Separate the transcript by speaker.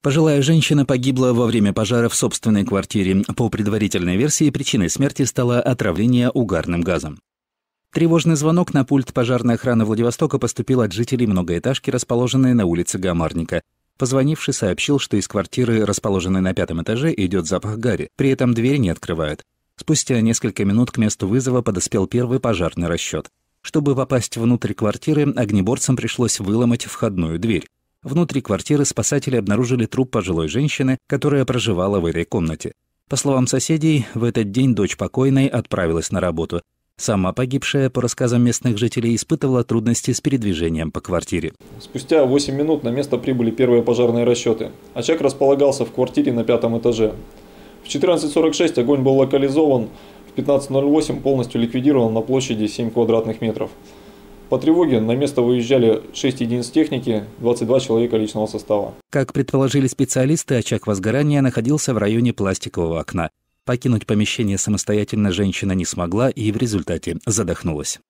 Speaker 1: Пожилая женщина погибла во время пожара в собственной квартире. По предварительной версии, причиной смерти стало отравление угарным газом. Тревожный звонок на пульт пожарной охраны Владивостока поступил от жителей многоэтажки, расположенной на улице Гамарника. Позвонивший сообщил, что из квартиры, расположенной на пятом этаже, идет запах гари, при этом дверь не открывают. Спустя несколько минут к месту вызова подоспел первый пожарный расчет. Чтобы попасть внутрь квартиры, огнеборцам пришлось выломать входную дверь. Внутри квартиры спасатели обнаружили труп пожилой женщины, которая проживала в этой комнате. По словам соседей, в этот день дочь покойной отправилась на работу. Сама погибшая, по рассказам местных жителей, испытывала трудности с передвижением по квартире.
Speaker 2: Спустя 8 минут на место прибыли первые пожарные расчеты. Очаг располагался в квартире на пятом этаже. В 14.46 огонь был локализован, в 15.08 полностью ликвидирован на площади 7 квадратных метров. По тревоге на место выезжали 6 единиц техники, 22 человека личного состава.
Speaker 1: Как предположили специалисты, очаг возгорания находился в районе пластикового окна. Покинуть помещение самостоятельно женщина не смогла и в результате задохнулась.